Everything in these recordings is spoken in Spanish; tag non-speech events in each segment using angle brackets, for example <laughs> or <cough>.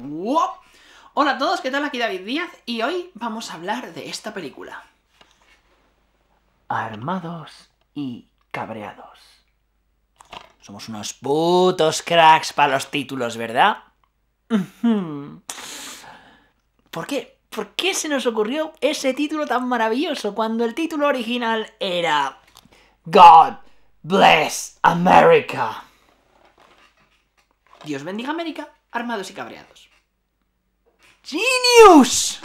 Wow. Hola a todos, ¿qué tal? Aquí David Díaz y hoy vamos a hablar de esta película. Armados y cabreados. Somos unos putos cracks para los títulos, ¿verdad? ¿Por qué? ¿Por qué se nos ocurrió ese título tan maravilloso cuando el título original era God Bless America? Dios bendiga América, armados y cabreados. Genius.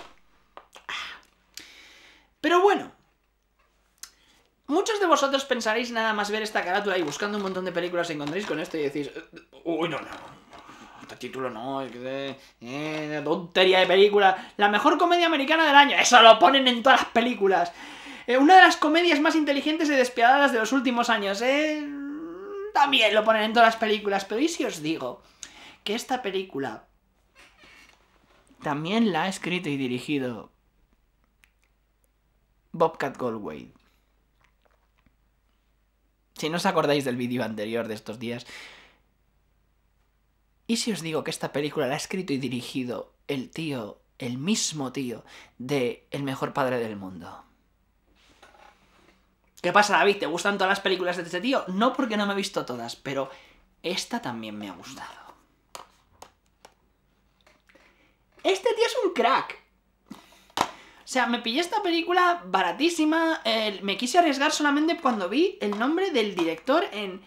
Pero bueno, Muchos de vosotros pensaréis nada más ver esta carátula y buscando un montón de películas encontréis con esto y decís, eh, uy, no, no, este título no, es que eh, tontería de película, la mejor comedia americana del año, eso lo ponen en todas las películas, eh, una de las comedias más inteligentes y despiadadas de los últimos años, eh, también lo ponen en todas las películas, pero ¿y si os digo que esta película también la ha escrito y dirigido Bobcat Goldway. Si no os acordáis del vídeo anterior de estos días, ¿y si os digo que esta película la ha escrito y dirigido el tío, el mismo tío, de El mejor padre del mundo? ¿Qué pasa, David? ¿Te gustan todas las películas de este tío? No porque no me he visto todas, pero esta también me ha gustado. Este tío es un crack. O sea, me pillé esta película baratísima. me quise arriesgar solamente cuando vi el nombre del director en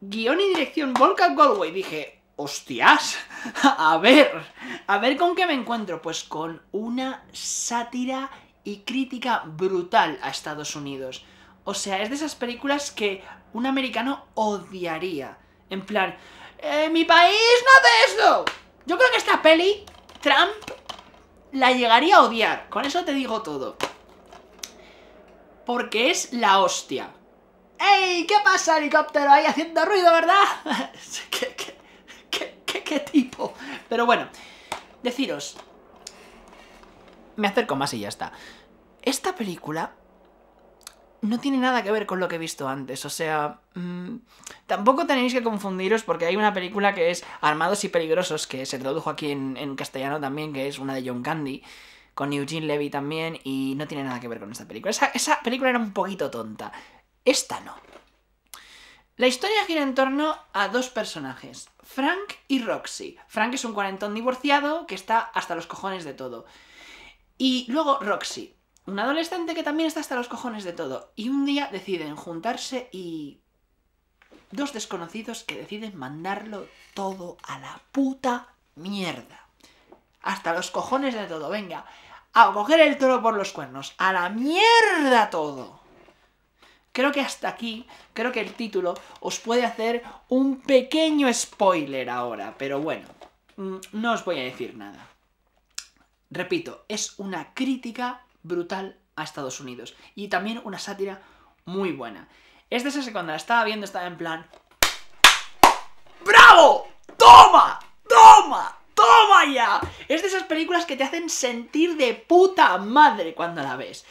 guión y dirección Volcan Galway. Dije, hostias, <laughs> a ver, a ver con qué me encuentro. Pues con una sátira y crítica brutal a Estados Unidos. O sea, es de esas películas que un americano odiaría. En plan, eh, mi país no hace esto. Yo creo que esta peli Trump la llegaría a odiar, con eso te digo todo. Porque es la hostia. ¡Ey! ¿Qué pasa, helicóptero? Ahí haciendo ruido, ¿verdad? <laughs> ¿Qué, qué tipo? Pero bueno, deciros... Me acerco más y ya está. Esta película no tiene nada que ver con lo que he visto antes. O sea, mm, tampoco tenéis que confundiros porque hay una película que es Armados y Peligrosos, que se tradujo aquí en, castellano también, que es una de John Candy, con Eugene Levy también, y no tiene nada que ver con esta película. esa película era un poquito tonta. Esta no. La historia gira en torno a dos personajes, Frank y Roxy. Frank es un cuarentón divorciado que está hasta los cojones de todo. Y luego Roxy, un adolescente que también está hasta los cojones de todo. Y un día deciden juntarse y... Dos desconocidos que deciden mandarlo todo a la puta mierda. Hasta los cojones de todo, venga. A coger el toro por los cuernos. A la mierda todo. Creo que hasta aquí, creo que el título os puede hacer un pequeño spoiler ahora, pero bueno, mm, no os voy a decir nada. Repito, es una crítica brutal a Estados Unidos. Y también una sátira muy buena. Es esas que cuando la estaba viendo estaba en plan... ¡Bravo! ¡Toma! ¡Toma! ¡Toma ya! Es de esas películas que te hacen sentir de puta madre cuando la ves.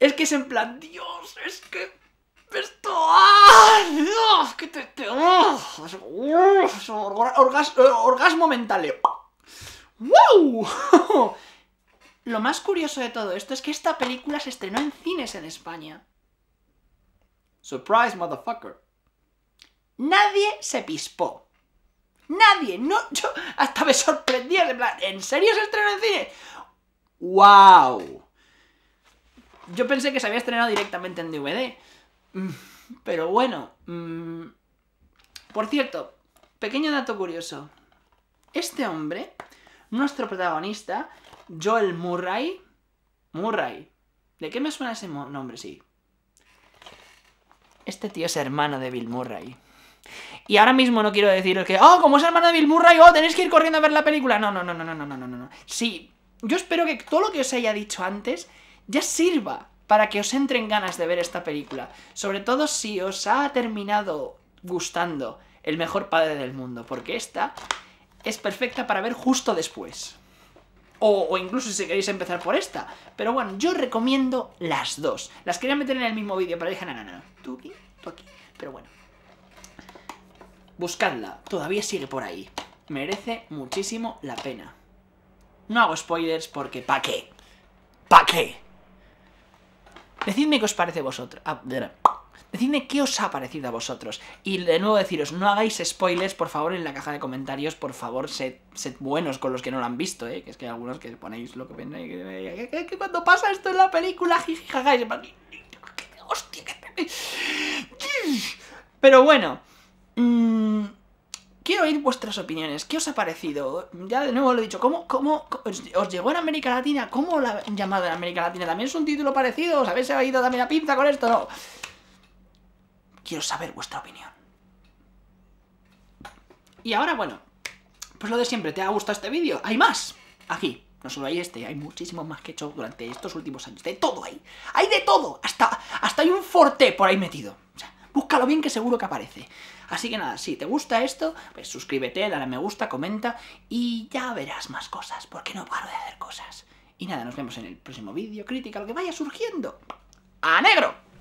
Es que es en plan, Dios, es que... Esto... ¡Ah! ¡Dios! ¡Que te... Eh, orgasmo mental. Eh. ¡Wow! <laughs> Lo más curioso de todo esto es que esta película se estrenó en cines en España. Surprise, motherfucker. Nadie se pispó. Nadie, no, yo hasta me sorprendía, plan, ¿en serio se estrenó en cine? ¡Wow! Yo pensé que se había estrenado directamente en DVD. Mm, pero bueno. Mm. Por cierto, pequeño dato curioso. Este hombre, nuestro protagonista, Joel Murray. Murray. ¿De qué me suena ese nombre? Sí. Este tío es hermano de Bill Murray. Y ahora mismo no quiero deciros que, oh, como es hermano de Bill Murray, oh, tenéis que ir corriendo a ver la película. No, no, no, no, no, no, no, no. Sí, yo espero que todo lo que os haya dicho antes ya sirva para que os entren ganas de ver esta película. Sobre todo si os ha terminado gustando El mejor padre del mundo, porque esta es perfecta para ver justo después o, incluso si queréis empezar por esta. Pero bueno, yo recomiendo las dos. Las quería meter en el mismo vídeo, pero dije, no, no, no, tú aquí, tú aquí. Pero bueno. Buscadla, todavía sigue por ahí. Merece muchísimo la pena. No hago spoilers porque ¿pa' qué? ¿Pa' qué? Decidme qué os parece vosotros. Ah, Decidme qué os ha parecido a vosotros. Y de nuevo deciros, no hagáis spoilers, por favor, en la caja de comentarios, por favor, sed, buenos con los que no lo han visto, ¿eh? Que es que hay algunos que ponéis lo que ven. ¿eh? que, cuando pasa esto en la película, ¡Hostia! Pero bueno... Mm, quiero oír vuestras opiniones. ¿Qué os ha parecido? Ya de nuevo lo he dicho. ¿Cómo, cómo, os llegó en América Latina? ¿Cómo la han llamado en América Latina? ¿También es un título parecido? ¿Os habéis ido también a pinza con esto? No quiero saber vuestra opinión. Y ahora, bueno, pues lo de siempre, ¿te ha gustado este vídeo? ¡Hay más! Aquí, no solo hay este, hay muchísimo más que he hecho durante estos últimos años. De todo hay, hay de todo, hasta, hasta hay un forte por ahí metido. O sea, búscalo bien que seguro que aparece. Así que nada, si te gusta esto, pues suscríbete, dale a me gusta, comenta y ya verás más cosas, porque no paro de hacer cosas. Y nada, nos vemos en el próximo vídeo, crítica, lo que vaya surgiendo. ¡A negro!